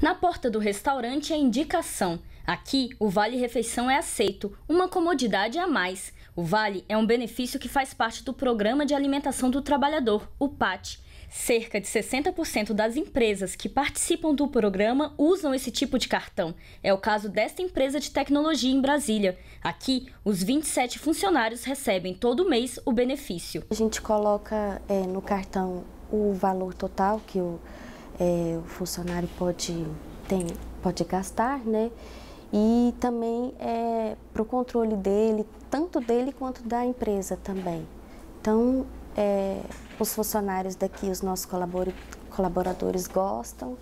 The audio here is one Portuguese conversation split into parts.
Na porta do restaurante é indicação. Aqui, o Vale Refeição é aceito, uma comodidade a mais. O Vale é um benefício que faz parte do Programa de Alimentação do Trabalhador, o PAT. Cerca de 60% das empresas que participam do programa usam esse tipo de cartão. É o caso desta empresa de tecnologia em Brasília. Aqui, os 27 funcionários recebem todo mês o benefício. A gente coloca é, no cartão o valor total que o eu é, o funcionário pode, tem, pode gastar, né? E também é para o controle dele, tanto dele quanto da empresa também. Então, é, os funcionários daqui, os nossos colaboradores gostam,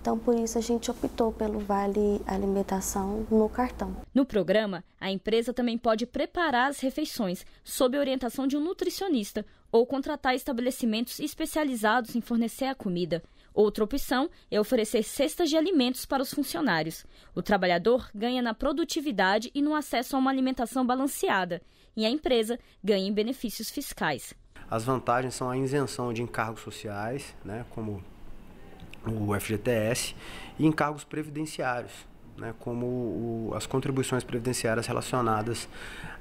então, por isso, a gente optou pelo Vale Alimentação no cartão. No programa, a empresa também pode preparar as refeições, sob orientação de um nutricionista, ou contratar estabelecimentos especializados em fornecer a comida. Outra opção é oferecer cestas de alimentos para os funcionários. O trabalhador ganha na produtividade e no acesso a uma alimentação balanceada, e a empresa ganha em benefícios fiscais. As vantagens são a isenção de encargos sociais, né, como o FGTS, e encargos previdenciários, né, como o, as contribuições previdenciárias relacionadas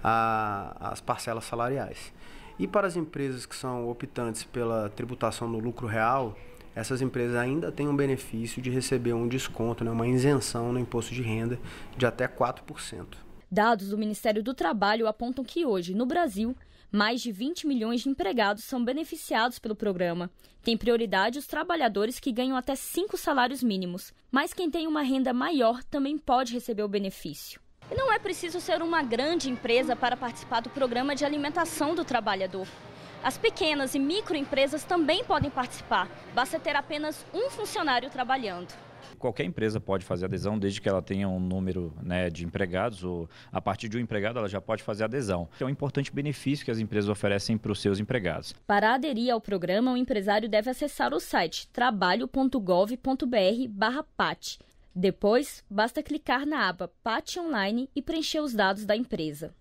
às parcelas salariais. E para as empresas que são optantes pela tributação no lucro real, essas empresas ainda têm um benefício de receber um desconto, né, uma isenção no imposto de renda de até 4%. Dados do Ministério do Trabalho apontam que hoje, no Brasil, mais de 20 milhões de empregados são beneficiados pelo programa. Tem prioridade os trabalhadores que ganham até cinco salários mínimos, mas quem tem uma renda maior também pode receber o benefício. E não é preciso ser uma grande empresa para participar do programa de alimentação do trabalhador. As pequenas e microempresas também podem participar, basta ter apenas um funcionário trabalhando. Qualquer empresa pode fazer adesão, desde que ela tenha um número né, de empregados, ou a partir de um empregado ela já pode fazer adesão. É um importante benefício que as empresas oferecem para os seus empregados. Para aderir ao programa, o empresário deve acessar o site trabalho.gov.br/pat. Depois, basta clicar na aba PAT Online e preencher os dados da empresa.